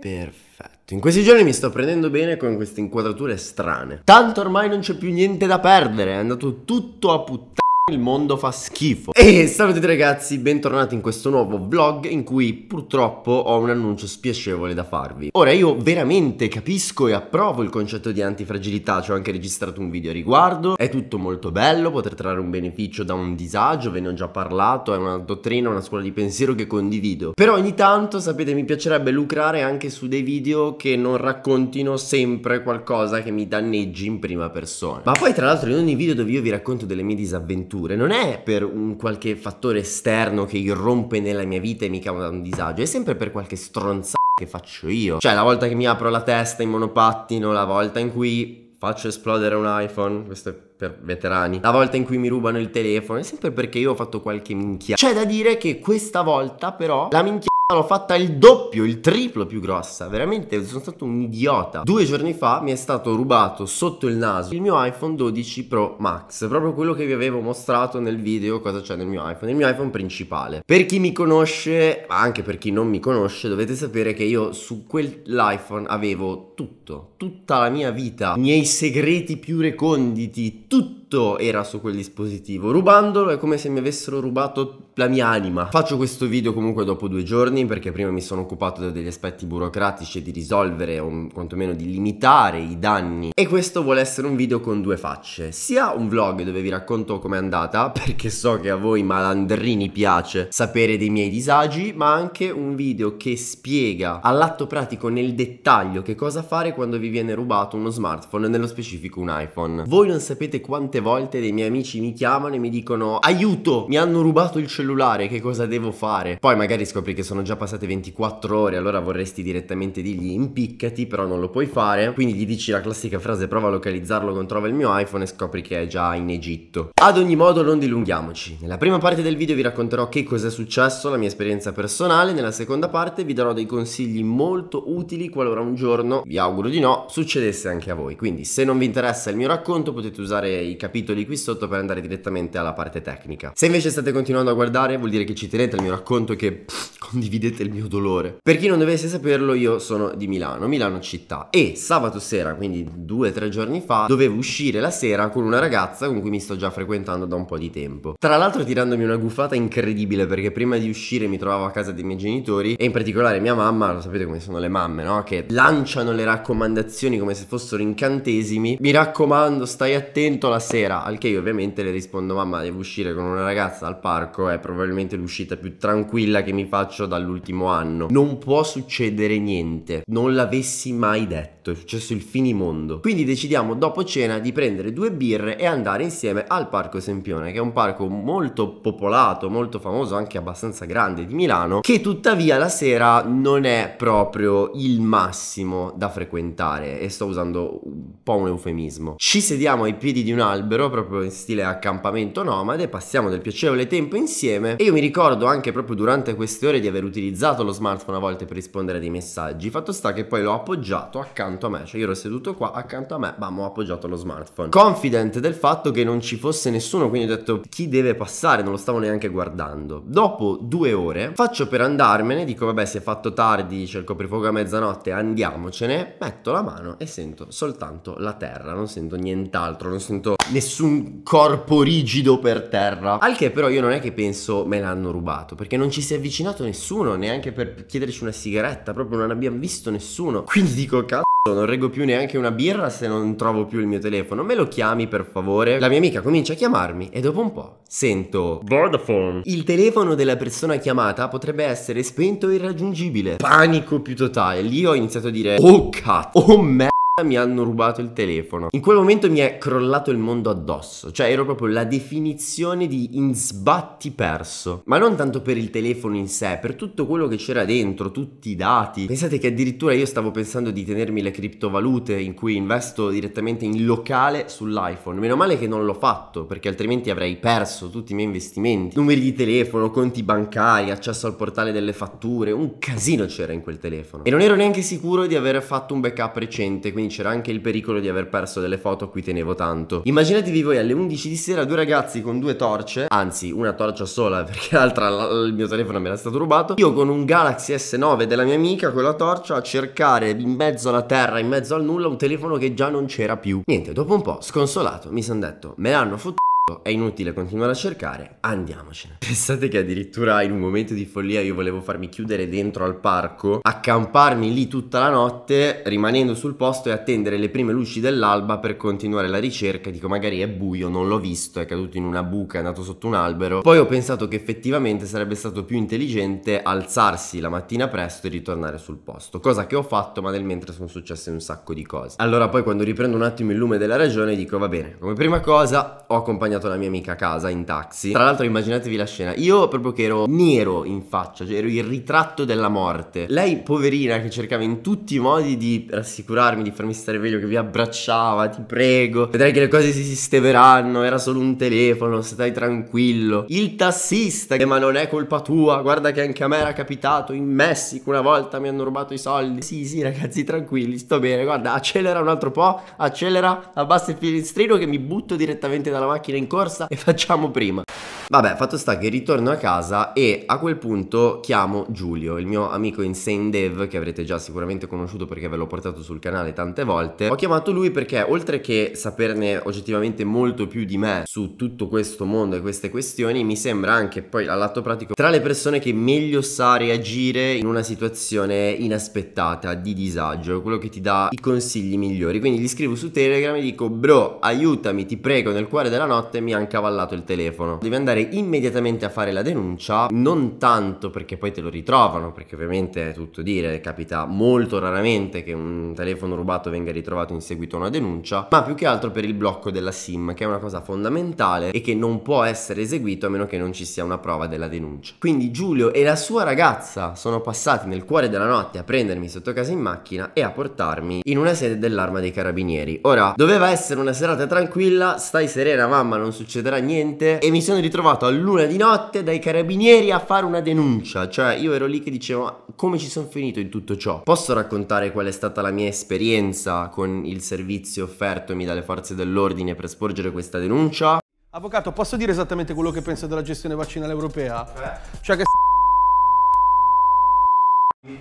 Perfetto, in questi giorni mi sto prendendo bene con queste inquadrature strane Tanto ormai non c'è più niente da perdere, è andato tutto a puttana il mondo fa schifo E salve a tutti ragazzi, bentornati in questo nuovo vlog in cui purtroppo ho un annuncio spiacevole da farvi Ora io veramente capisco e approvo il concetto di antifragilità, ci ho anche registrato un video a riguardo È tutto molto bello, poter trarre un beneficio da un disagio, ve ne ho già parlato, è una dottrina, una scuola di pensiero che condivido Però ogni tanto, sapete, mi piacerebbe lucrare anche su dei video che non raccontino sempre qualcosa che mi danneggi in prima persona Ma poi tra l'altro in ogni video dove io vi racconto delle mie disavventure avventure, non è per un qualche fattore esterno che irrompe nella mia vita e mi causa un disagio, è sempre per qualche stronzata che faccio io. Cioè la volta che mi apro la testa in monopattino, la volta in cui faccio esplodere un iPhone, questo è per veterani, la volta in cui mi rubano il telefono, è sempre perché io ho fatto qualche minchia. C'è da dire che questa volta però la minchia l'ho fatta il doppio, il triplo più grossa. Veramente sono stato un idiota. Due giorni fa mi è stato rubato sotto il naso il mio iPhone 12 Pro Max. Proprio quello che vi avevo mostrato nel video cosa c'è nel mio iPhone. Il mio iPhone principale. Per chi mi conosce, ma anche per chi non mi conosce, dovete sapere che io su quell'iPhone avevo tutto. Tutta la mia vita. I miei segreti più reconditi. Tutto tutto era su quel dispositivo. Rubandolo è come se mi avessero rubato la mia anima. Faccio questo video comunque dopo due giorni perché prima mi sono occupato degli aspetti burocratici e di risolvere o quantomeno di limitare i danni. E questo vuole essere un video con due facce. Sia un vlog dove vi racconto com'è andata perché so che a voi malandrini piace sapere dei miei disagi, ma anche un video che spiega all'atto pratico nel dettaglio che cosa fare quando vi viene rubato uno smartphone, nello specifico un iPhone. Voi non sapete quante volte dei miei amici mi chiamano e mi dicono aiuto, mi hanno rubato il cellulare, che cosa devo fare? Poi magari scopri che sono già passate 24 ore, allora vorresti direttamente dirgli impiccati, però non lo puoi fare, quindi gli dici la classica frase prova a localizzarlo con trova il mio iPhone e scopri che è già in Egitto. Ad ogni modo non dilunghiamoci. Nella prima parte del video vi racconterò che cosa è successo, la mia esperienza personale, nella seconda parte vi darò dei consigli molto utili qualora un giorno, vi auguro di no, succedesse anche a voi. Quindi se non vi interessa il mio racconto potete usare i capelli capitoli qui sotto per andare direttamente alla parte tecnica. Se invece state continuando a guardare vuol dire che ci tenete al mio racconto che... Pff, condividete il mio dolore. Per chi non dovesse saperlo, io sono di Milano, Milano città. E sabato sera, quindi due o tre giorni fa, dovevo uscire la sera con una ragazza con cui mi sto già frequentando da un po' di tempo. Tra l'altro tirandomi una guffata incredibile perché prima di uscire mi trovavo a casa dei miei genitori e in particolare mia mamma, lo sapete come sono le mamme, no? Che lanciano le raccomandazioni come se fossero incantesimi. Mi raccomando, stai attento la sera. Al che io ovviamente le rispondo mamma, devo uscire con una ragazza al parco, è probabilmente l'uscita più tranquilla che mi faccio faccio dall'ultimo anno. Non può succedere niente, non l'avessi mai detto letto, è successo il finimondo. Quindi decidiamo dopo cena di prendere due birre e andare insieme al Parco Sempione, che è un parco molto popolato, molto famoso, anche abbastanza grande di Milano, che tuttavia la sera non è proprio il massimo da frequentare e sto usando un po' un eufemismo. Ci sediamo ai piedi di un albero, proprio in stile accampamento nomade, passiamo del piacevole tempo insieme e io mi ricordo anche proprio durante queste ore di aver utilizzato lo smartphone a volte per rispondere a dei messaggi, fatto sta che poi l'ho appoggiato accanto accanto a me, cioè io ero seduto qua, accanto a me, bam, ho appoggiato lo smartphone. Confident del fatto che non ci fosse nessuno, quindi ho detto chi deve passare, non lo stavo neanche guardando. Dopo due ore faccio per andarmene, dico vabbè si è fatto tardi, c'è il coprifuoco a mezzanotte, andiamocene, metto la mano e sento soltanto la terra, non sento nient'altro, non sento nessun corpo rigido per terra. Al che però io non è che penso me l'hanno rubato, perché non ci si è avvicinato nessuno, neanche per chiederci una sigaretta, proprio non abbiamo visto nessuno. Quindi dico cazzo cioè, non reggo più neanche una birra se non trovo più il mio telefono. Me lo chiami per favore? La mia amica comincia a chiamarmi e dopo un po' sento Vodafone. Il telefono della persona chiamata potrebbe essere spento e irraggiungibile. Panico più totale. Lì ho iniziato a dire "Oh cazzo, oh merda" mi hanno rubato il telefono. In quel momento mi è crollato il mondo addosso, cioè ero proprio la definizione di in sbatti perso. Ma non tanto per il telefono in sé, per tutto quello che c'era dentro, tutti i dati. Pensate che addirittura io stavo pensando di tenermi le criptovalute in cui investo direttamente in locale sull'iPhone. Meno male che non l'ho fatto, perché altrimenti avrei perso tutti i miei investimenti. Numeri di telefono, conti bancari, accesso al portale delle fatture, un casino c'era in quel telefono. E non ero neanche sicuro di aver fatto un backup recente, quindi vincere anche il pericolo di aver perso delle foto a cui tenevo tanto. Immaginatevi voi alle 11 di sera due ragazzi con due torce, anzi una torcia sola perché l'altra il mio telefono mi era stato rubato, io con un Galaxy S9 della mia amica con la torcia a cercare in mezzo alla terra, in mezzo al nulla, un telefono che già non c'era più. Niente, dopo un po', sconsolato, mi sono detto, me l'hanno fottuto è inutile continuare a cercare, andiamocene. Pensate che addirittura in un momento di follia io volevo farmi chiudere dentro al parco, accamparmi lì tutta la notte, rimanendo sul posto e attendere le prime luci dell'alba per continuare la ricerca. Dico magari è buio, non l'ho visto, è caduto in una buca, è andato sotto un albero. Poi ho pensato che effettivamente sarebbe stato più intelligente alzarsi la mattina presto e ritornare sul posto, cosa che ho fatto ma nel mentre sono successe un sacco di cose. Allora poi quando riprendo un attimo il lume della ragione dico va bene, come prima cosa ho accompagnato accompagnato la mia amica a casa in taxi. Tra l'altro immaginatevi la scena, io proprio che ero nero in faccia, cioè ero il ritratto della morte. Lei poverina che cercava in tutti i modi di rassicurarmi, di farmi stare meglio, che vi abbracciava, ti prego, vedrai che le cose si sistemeranno, era solo un telefono, stai tranquillo. Il tassista, eh, ma non è colpa tua, guarda che anche a me era capitato in Messico una volta mi hanno rubato i soldi. Sì, sì, ragazzi, tranquilli, sto bene, guarda, accelera un altro po', accelera, abbassa il finestrino che mi butto direttamente dalla macchina in in corsa e facciamo prima. Vabbè, fatto sta che ritorno a casa e a quel punto chiamo Giulio, il mio amico Insane Dev, che avrete già sicuramente conosciuto perché ve l'ho portato sul canale tante volte. Ho chiamato lui perché oltre che saperne oggettivamente molto più di me su tutto questo mondo e queste questioni, mi sembra anche poi all'atto pratico tra le persone che meglio sa reagire in una situazione inaspettata, di disagio, quello che ti dà i consigli migliori. Quindi gli scrivo su Telegram e dico, bro, aiutami, ti prego, nel cuore della notte mi ha incavallato il telefono. Devi andare immediatamente a fare la denuncia, non tanto perché poi te lo ritrovano, perché ovviamente è tutto dire, capita molto raramente che un telefono rubato venga ritrovato in seguito a una denuncia, ma più che altro per il blocco della SIM, che è una cosa fondamentale e che non può essere eseguito a meno che non ci sia una prova della denuncia. Quindi Giulio e la sua ragazza sono passati nel cuore della notte a prendermi sotto casa in macchina e a portarmi in una sede dell'arma dei carabinieri. Ora, doveva essere una serata tranquilla, stai serena mamma, non succederà niente e mi sono ritrovato trovato a luna di notte dai carabinieri a fare una denuncia. Cioè, io ero lì che dicevo, ma come ci sono finito in tutto ciò? Posso raccontare qual è stata la mia esperienza con il servizio offertomi dalle forze dell'ordine per sporgere questa denuncia? Avvocato, posso dire esattamente quello che penso della gestione vaccinale europea? Eh? Cioè che...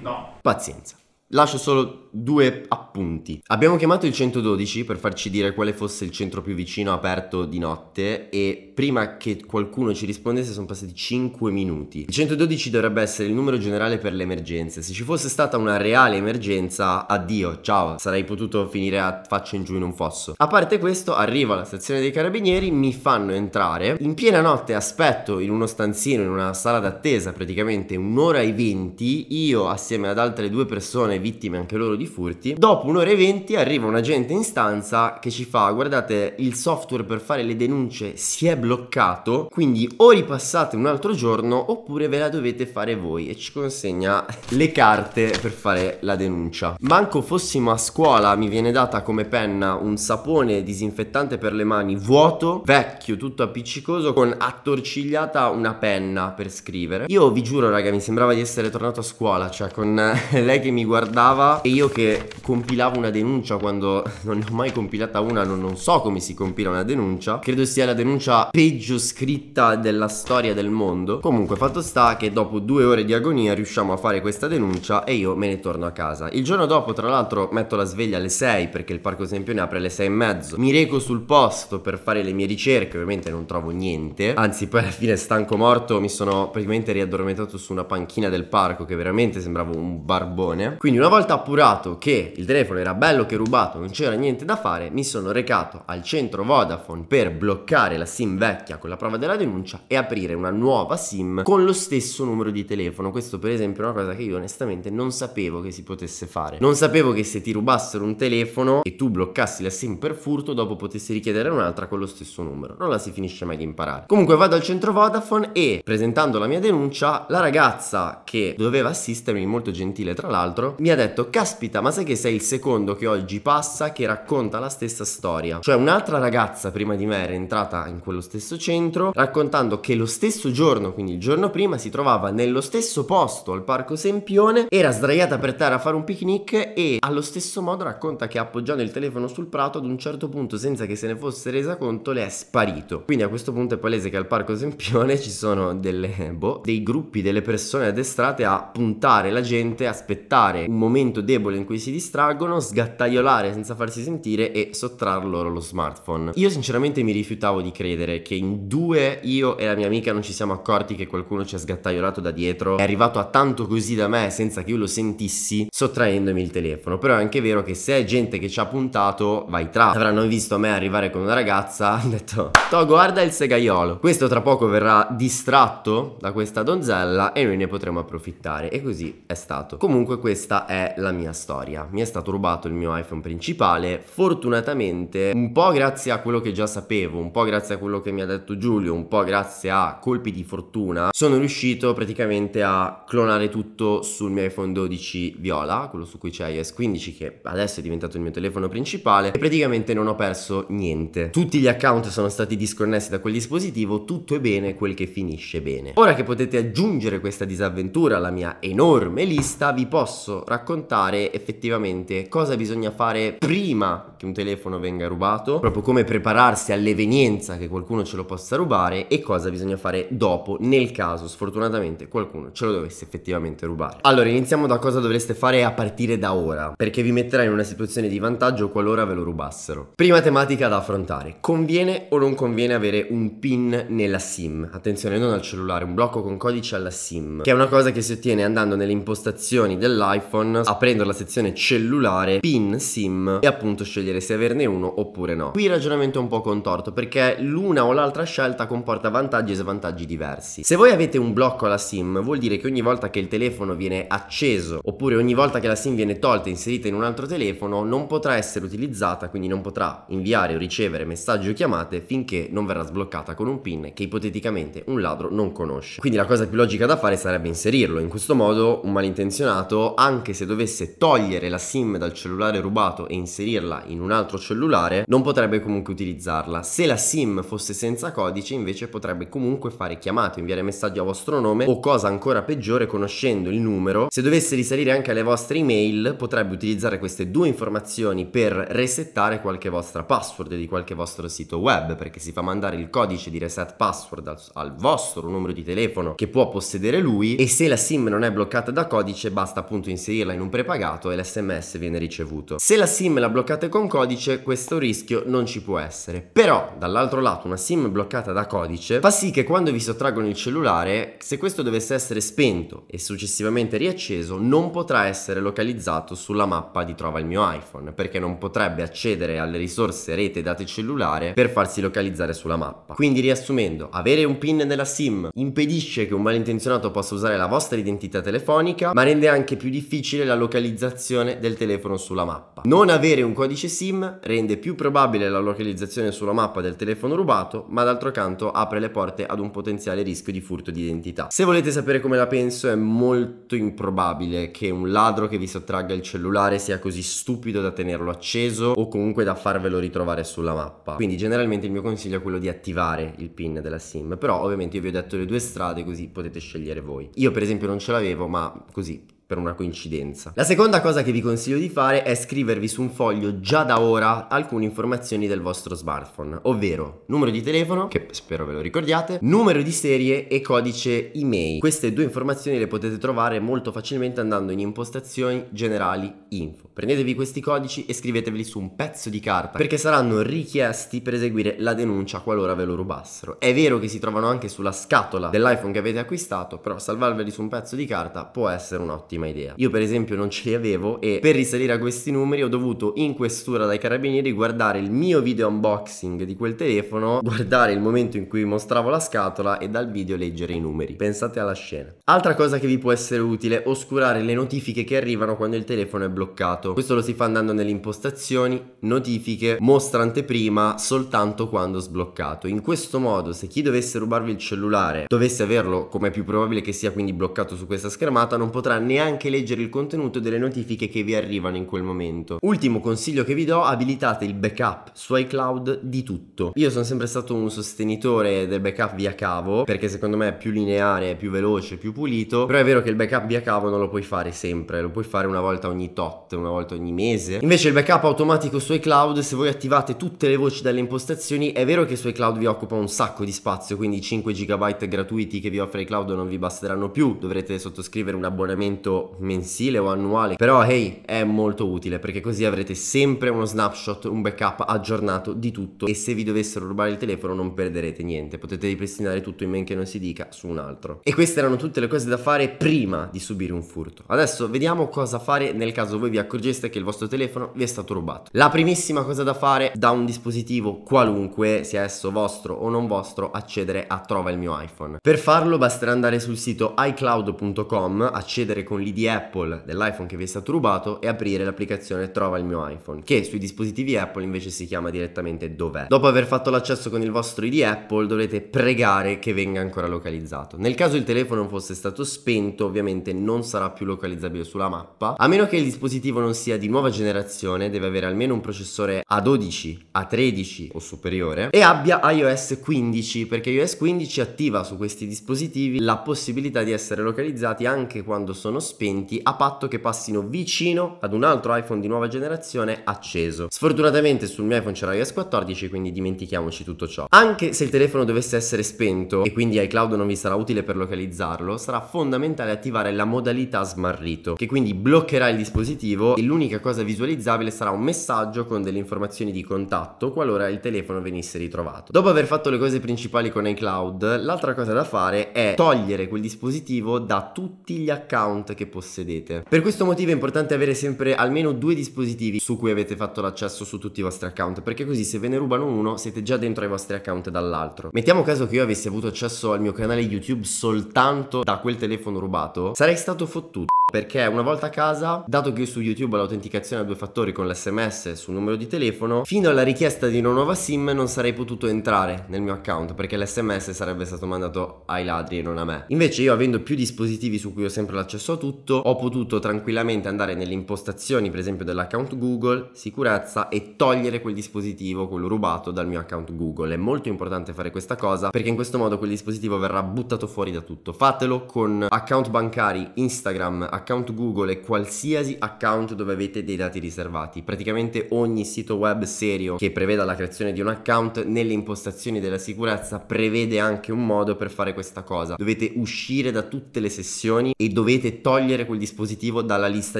No. Pazienza. Lascio solo due appunti. Abbiamo chiamato il 112 per farci dire quale fosse il centro più vicino aperto di notte e prima che qualcuno ci rispondesse sono passati 5 minuti. Il 112 dovrebbe essere il numero generale per le emergenze. Se ci fosse stata una reale emergenza, addio, ciao, sarei potuto finire a faccia in giù in un fosso. A parte questo, arrivo alla stazione dei carabinieri, mi fanno entrare. In piena notte aspetto in uno stanzino, in una sala d'attesa praticamente un'ora e venti, io assieme ad altre due persone vittime anche loro di furti. Dopo un'ora e venti arriva un agente in stanza che ci fa guardate il software per fare le denunce si è bloccato, quindi o ripassate un altro giorno oppure ve la dovete fare voi e ci consegna le carte per fare la denuncia. Manco fossimo a scuola mi viene data come penna un sapone disinfettante per le mani vuoto, vecchio, tutto appiccicoso con attorcigliata una penna per scrivere. Io vi giuro raga mi sembrava di essere tornato a scuola, cioè con lei che mi guardava guardava e io che compilavo una denuncia quando non ne ho mai compilata una, non, non so come si compila una denuncia. Credo sia la denuncia peggio scritta della storia del mondo. Comunque, fatto sta che dopo due ore di agonia riusciamo a fare questa denuncia e io me ne torno a casa. Il giorno dopo, tra l'altro, metto la sveglia alle 6 perché il Parco Sempione apre alle 6 e mezzo. Mi reco sul posto per fare le mie ricerche, ovviamente non trovo niente. Anzi, poi alla fine, stanco morto, mi sono praticamente riaddormentato su una panchina del parco che veramente sembrava un barbone. Quindi quindi una volta appurato che il telefono era bello che rubato, non c'era niente da fare, mi sono recato al centro Vodafone per bloccare la SIM vecchia con la prova della denuncia e aprire una nuova SIM con lo stesso numero di telefono. Questo per esempio è una cosa che io onestamente non sapevo che si potesse fare. Non sapevo che se ti rubassero un telefono e tu bloccassi la SIM per furto, dopo potessi richiedere un'altra con lo stesso numero. Non la si finisce mai di imparare. Comunque vado al centro Vodafone e presentando la mia denuncia, la ragazza che doveva assistermi, molto gentile tra l'altro, mi ha detto caspita ma sai che sei il secondo che oggi passa che racconta la stessa storia cioè un'altra ragazza prima di me era entrata in quello stesso centro raccontando che lo stesso giorno quindi il giorno prima si trovava nello stesso posto al parco Sempione era sdraiata per terra a fare un picnic e allo stesso modo racconta che appoggiando il telefono sul prato ad un certo punto senza che se ne fosse resa conto le è sparito quindi a questo punto è palese che al parco Sempione ci sono delle boh, dei gruppi delle persone addestrate a puntare la gente aspettare un momento debole in cui si distraggono, sgattaiolare senza farsi sentire e sottrar loro lo smartphone. Io sinceramente mi rifiutavo di credere che in due io e la mia amica non ci siamo accorti che qualcuno ci ha sgattaiolato da dietro, è arrivato a tanto così da me senza che io lo sentissi, sottraendomi il telefono. Però è anche vero che se è gente che ci ha puntato, vai tra. Avranno visto me arrivare con una ragazza, hanno detto, to guarda il segaiolo. Questo tra poco verrà distratto da questa donzella e noi ne potremo approfittare. E così è stato. Comunque questa è la mia storia. Mi è stato rubato il mio iPhone principale, fortunatamente un po' grazie a quello che già sapevo, un po' grazie a quello che mi ha detto Giulio, un po' grazie a colpi di fortuna, sono riuscito praticamente a clonare tutto sul mio iPhone 12 viola, quello su cui c'è iOS 15 che adesso è diventato il mio telefono principale e praticamente non ho perso niente. Tutti gli account sono stati disconnessi da quel dispositivo, tutto è bene quel che finisce bene. Ora che potete aggiungere questa disavventura alla mia enorme lista, vi posso raccontare effettivamente cosa bisogna fare prima che un telefono venga rubato, proprio come prepararsi all'evenienza che qualcuno ce lo possa rubare e cosa bisogna fare dopo nel caso sfortunatamente qualcuno ce lo dovesse effettivamente rubare. Allora iniziamo da cosa dovreste fare a partire da ora, perché vi metterà in una situazione di vantaggio qualora ve lo rubassero. Prima tematica da affrontare, conviene o non conviene avere un PIN nella SIM? Attenzione non al cellulare, un blocco con codice alla SIM, che è una cosa che si ottiene andando nelle impostazioni dell'iPhone, aprendo la sezione cellulare, PIN, SIM e appunto scegliere scegliere se averne uno oppure no. Qui il ragionamento è un po' contorto perché l'una o l'altra scelta comporta vantaggi e svantaggi diversi. Se voi avete un blocco alla SIM vuol dire che ogni volta che il telefono viene acceso oppure ogni volta che la SIM viene tolta e inserita in un altro telefono non potrà essere utilizzata, quindi non potrà inviare o ricevere messaggi o chiamate finché non verrà sbloccata con un PIN che ipoteticamente un ladro non conosce. Quindi la cosa più logica da fare sarebbe inserirlo. In questo modo un malintenzionato, anche se dovesse togliere la SIM dal cellulare rubato e inserirla in in un altro cellulare non potrebbe comunque utilizzarla. Se la SIM fosse senza codice invece potrebbe comunque fare chiamate, inviare messaggi a vostro nome o cosa ancora peggiore conoscendo il numero. Se dovesse risalire anche alle vostre email potrebbe utilizzare queste due informazioni per resettare qualche vostra password di qualche vostro sito web perché si fa mandare il codice di reset password al, al vostro numero di telefono che può possedere lui e se la SIM non è bloccata da codice basta appunto inserirla in un prepagato e l'SMS viene ricevuto. Se la SIM la bloccate con codice questo rischio non ci può essere. Però, dall'altro lato, una SIM bloccata da codice fa sì che quando vi sottraggono il cellulare, se questo dovesse essere spento e successivamente riacceso, non potrà essere localizzato sulla mappa di trova il mio iPhone, perché non potrebbe accedere alle risorse rete date cellulare per farsi localizzare sulla mappa. Quindi, riassumendo, avere un PIN nella SIM impedisce che un malintenzionato possa usare la vostra identità telefonica, ma rende anche più difficile la localizzazione del telefono sulla mappa. Non avere un codice SIM SIM rende più probabile la localizzazione sulla mappa del telefono rubato, ma d'altro canto apre le porte ad un potenziale rischio di furto di identità. Se volete sapere come la penso, è molto improbabile che un ladro che vi sottragga il cellulare sia così stupido da tenerlo acceso o comunque da farvelo ritrovare sulla mappa. Quindi generalmente il mio consiglio è quello di attivare il PIN della SIM, però ovviamente io vi ho detto le due strade così potete scegliere voi. Io per esempio non ce l'avevo, ma così per una coincidenza. La seconda cosa che vi consiglio di fare è scrivervi su un foglio già da ora alcune informazioni del vostro smartphone, ovvero numero di telefono, che spero ve lo ricordiate, numero di serie e codice email. Queste due informazioni le potete trovare molto facilmente andando in impostazioni generali info. Prendetevi questi codici e scriveteveli su un pezzo di carta perché saranno richiesti per eseguire la denuncia qualora ve lo rubassero. È vero che si trovano anche sulla scatola dell'iPhone che avete acquistato, però salvarveli su un pezzo di carta può essere un'ottima minima idea. Io per esempio non ce li avevo e per risalire a questi numeri ho dovuto in questura dai carabinieri guardare il mio video unboxing di quel telefono, guardare il momento in cui mostravo la scatola e dal video leggere i numeri. Pensate alla scena. Altra cosa che vi può essere utile, oscurare le notifiche che arrivano quando il telefono è bloccato. Questo lo si fa andando nelle impostazioni, notifiche, mostra anteprima soltanto quando sbloccato. In questo modo se chi dovesse rubarvi il cellulare dovesse averlo, come è più probabile che sia quindi bloccato su questa schermata, non potrà neanche anche leggere il contenuto delle notifiche che vi arrivano in quel momento. Ultimo consiglio che vi do, abilitate il backup su iCloud di tutto. Io sono sempre stato un sostenitore del backup via cavo, perché secondo me è più lineare, più veloce, più pulito, però è vero che il backup via cavo non lo puoi fare sempre, lo puoi fare una volta ogni tot, una volta ogni mese. Invece il backup automatico su iCloud, se voi attivate tutte le voci dalle impostazioni, è vero che su iCloud vi occupa un sacco di spazio, quindi 5 GB gratuiti che vi offre iCloud non vi basteranno più, dovrete sottoscrivere un abbonamento mensile o annuale, però hey, è molto utile perché così avrete sempre uno snapshot, un backup aggiornato di tutto e se vi dovessero rubare il telefono non perderete niente, potete ripristinare tutto in men che non si dica su un altro. E queste erano tutte le cose da fare prima di subire un furto. Adesso vediamo cosa fare nel caso voi vi accorgeste che il vostro telefono vi è stato rubato. La primissima cosa da fare da un dispositivo qualunque, sia esso vostro o non vostro, accedere a Trova il mio iPhone. Per farlo basterà andare sul sito iCloud.com, accedere con l'ID dispositivi di Apple dell'iPhone che vi è stato rubato e aprire l'applicazione Trova il mio iPhone, che sui dispositivi Apple invece si chiama direttamente Dov'è. Dopo aver fatto l'accesso con il vostro ID Apple dovrete pregare che venga ancora localizzato. Nel caso il telefono fosse stato spento ovviamente non sarà più localizzabile sulla mappa, a meno che il dispositivo non sia di nuova generazione, deve avere almeno un processore A12, A13 o superiore e abbia iOS 15 perché iOS 15 attiva su questi dispositivi la possibilità di essere localizzati anche quando sono spenti spenti a patto che passino vicino ad un altro iPhone di nuova generazione acceso. Sfortunatamente sul mio iPhone c'era iOS 14 quindi dimentichiamoci tutto ciò. Anche se il telefono dovesse essere spento e quindi iCloud non vi sarà utile per localizzarlo, sarà fondamentale attivare la modalità smarrito che quindi bloccherà il dispositivo e l'unica cosa visualizzabile sarà un messaggio con delle informazioni di contatto qualora il telefono venisse ritrovato. Dopo aver fatto le cose principali con iCloud, l'altra cosa da fare è togliere quel dispositivo da tutti gli account che che possedete. Per questo motivo è importante avere sempre almeno due dispositivi su cui avete fatto l'accesso su tutti i vostri account, perché così se ve ne rubano uno siete già dentro ai vostri account dall'altro. Mettiamo caso che io avessi avuto accesso al mio canale YouTube soltanto da quel telefono rubato, sarei stato fottuto. Perché una volta a casa, dato che io su YouTube ho l'autenticazione a due fattori con l'SMS sul numero di telefono, fino alla richiesta di una nuova SIM non sarei potuto entrare nel mio account perché l'SMS sarebbe stato mandato ai ladri e non a me. Invece io avendo più dispositivi su cui ho sempre l'accesso a tutto, ho potuto tranquillamente andare nelle impostazioni per esempio dell'account Google, sicurezza e togliere quel dispositivo, quello rubato dal mio account Google. È molto importante fare questa cosa perché in questo modo quel dispositivo verrà buttato fuori da tutto. Fatelo con account bancari, Instagram, account account Google e qualsiasi account dove avete dei dati riservati. Praticamente ogni sito web serio che preveda la creazione di un account nelle impostazioni della sicurezza prevede anche un modo per fare questa cosa. Dovete uscire da tutte le sessioni e dovete togliere quel dispositivo dalla lista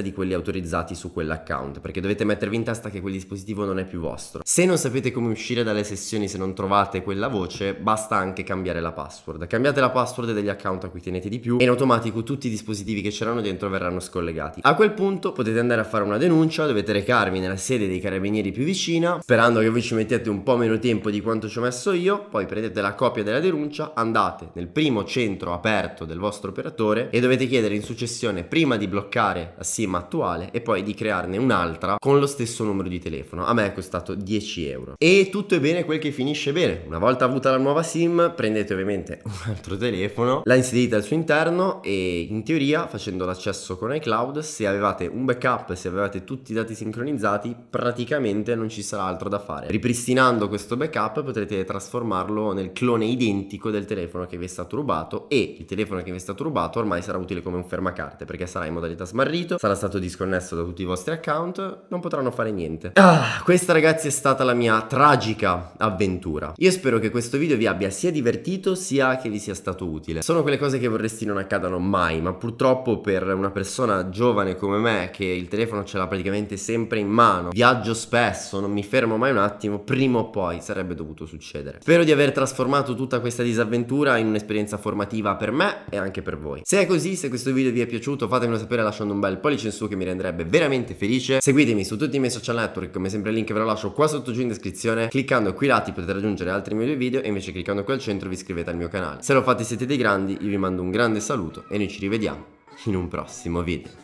di quelli autorizzati su quell'account perché dovete mettervi in testa che quel dispositivo non è più vostro. Se non sapete come uscire dalle sessioni se non trovate quella voce basta anche cambiare la password. Cambiate la password degli account a cui tenete di più e in automatico tutti i dispositivi che c'erano dentro verranno scollegati. A quel punto potete andare a fare una denuncia, dovete recarvi nella sede dei carabinieri più vicina, sperando che voi ci mettiate un po' meno tempo di quanto ci ho messo io, poi prendete la copia della denuncia, andate nel primo centro aperto del vostro operatore e dovete chiedere in successione prima di bloccare la SIM attuale e poi di crearne un'altra con lo stesso numero di telefono. A me è costato 10 euro. E tutto è bene quel che finisce bene. Una volta avuta la nuova SIM, prendete ovviamente un altro telefono, la inserite al suo interno e in teoria facendo l'accesso successo con iCloud, se avevate un backup, se avevate tutti i dati sincronizzati, praticamente non ci sarà altro da fare. Ripristinando questo backup potrete trasformarlo nel clone identico del telefono che vi è stato rubato e il telefono che vi è stato rubato ormai sarà utile come un fermacarte perché sarà in modalità smarrito, sarà stato disconnesso da tutti i vostri account, non potranno fare niente. Ah, questa ragazzi è stata la mia tragica avventura. Io spero che questo video vi abbia sia divertito sia che vi sia stato utile. Sono quelle cose che vorresti non accadano mai, ma purtroppo per un una persona giovane come me che il telefono ce l'ha praticamente sempre in mano, viaggio spesso, non mi fermo mai un attimo, prima o poi sarebbe dovuto succedere. Spero di aver trasformato tutta questa disavventura in un'esperienza formativa per me e anche per voi. Se è così, se questo video vi è piaciuto, fatemelo sapere lasciando un bel pollice in su che mi renderebbe veramente felice. Seguitemi su tutti i miei social network, come sempre il link ve lo lascio qua sotto giù in descrizione. Cliccando qui lati potete raggiungere altri miei due video e invece cliccando qui al centro vi iscrivete al mio canale. Se lo fate siete dei grandi, io vi mando un grande saluto e noi ci rivediamo in un prossimo video.